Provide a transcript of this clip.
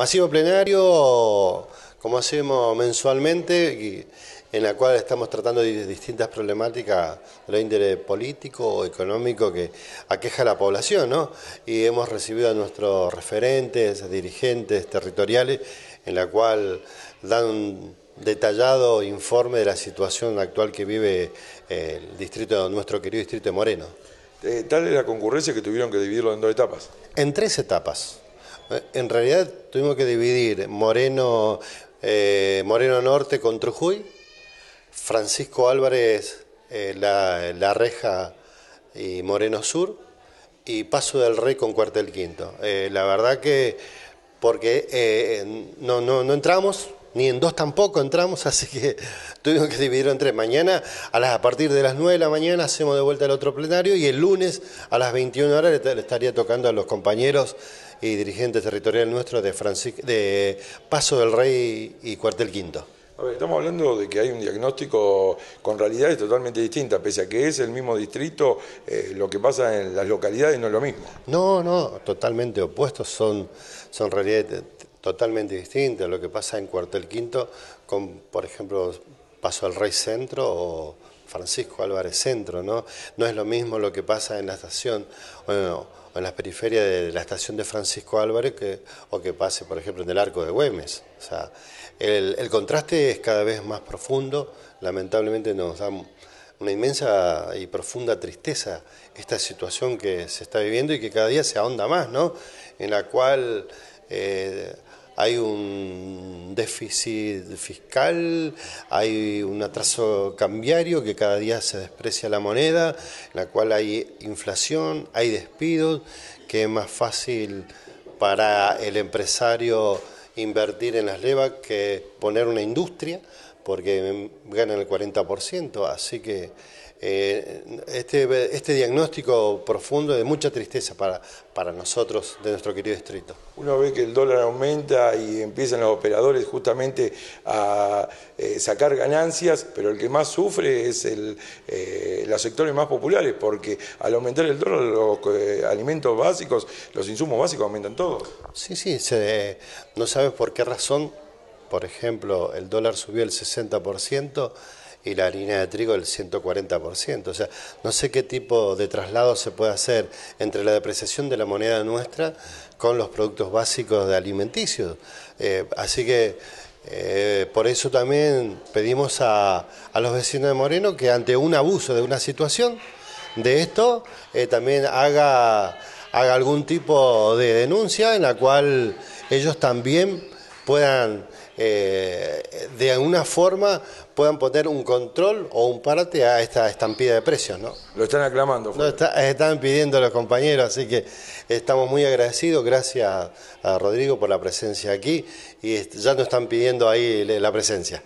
Masivo plenario, como hacemos mensualmente, en la cual estamos tratando de distintas problemáticas de interés índole político o económico que aqueja a la población, ¿no? Y hemos recibido a nuestros referentes, dirigentes territoriales, en la cual dan un detallado informe de la situación actual que vive eh, el distrito, nuestro querido distrito de Moreno. Eh, tal es la concurrencia que tuvieron que dividirlo en dos etapas. En tres etapas. En realidad tuvimos que dividir Moreno, eh, Moreno Norte con Trujuy, Francisco Álvarez, eh, la, la, Reja y Moreno Sur, y Paso del Rey con Cuartel Quinto. Eh, la verdad que, porque no, no, no entramos, ni en dos tampoco entramos, así que tuvimos que dividirlo en tres. Mañana a, partir de las 9 de la mañana hacemos de vuelta el otro plenario y el lunes a las 21 horas le, estaría tocando a los compañeros y dirigentes territoriales nuestros de, de Paso del Rey y Cuartel Quinto. A ver, estamos hablando de que hay un diagnóstico con realidades totalmente distintas, pese a que es el mismo distrito, eh, lo que pasa en las localidades no es lo mismo. No, no, totalmente opuestos, son, son realidades totalmente distinta a Lo que pasa en Cuartel Quinto, con, por ejemplo, Paso al Rey Centro o Francisco Álvarez Centro, ¿no? No es lo mismo lo que pasa en la estación, o en las periferias de la estación de Francisco Álvarez que, o que pase, por ejemplo, en el Arco de Güemes. O sea, el, contraste es cada vez más profundo, lamentablemente nos da una inmensa y profunda tristeza esta situación que se está viviendo y que cada día se ahonda más, ¿no? En la cual... Eh, hay un déficit fiscal, hay un atraso cambiario que cada día se desprecia la moneda, en la cual hay inflación, hay despidos, que es más fácil para el empresario invertir en las levas que poner una industria porque ganan el 40%, así que eh, este, este diagnóstico profundo es de mucha tristeza para, para nosotros de nuestro querido distrito. Uno ve que el dólar aumenta y empiezan los operadores justamente a eh, sacar ganancias, pero el que más sufre es el, eh, los sectores más populares, porque al aumentar el dólar los alimentos básicos, los insumos básicos aumentan todos. Sí, sí, no sabes por qué razón por ejemplo, el dólar subió el 60% y la harina de trigo el 140%. O sea, no sé qué tipo de traslado se puede hacer entre la depreciación de la moneda nuestra con los productos básicos de alimenticios. Eh, así que eh, por eso también pedimos a, los vecinos de Moreno que ante un abuso de una situación de esto, eh, también haga, haga algún tipo de denuncia en la cual ellos también puedan eh, de alguna forma puedan poner un control o un parate a esta estampida de precios, ¿no? Lo están aclamando. Lo están pidiendo los compañeros, así que estamos muy agradecidos. Gracias a Rodrigo por la presencia aquí y ya nos están pidiendo ahí la presencia.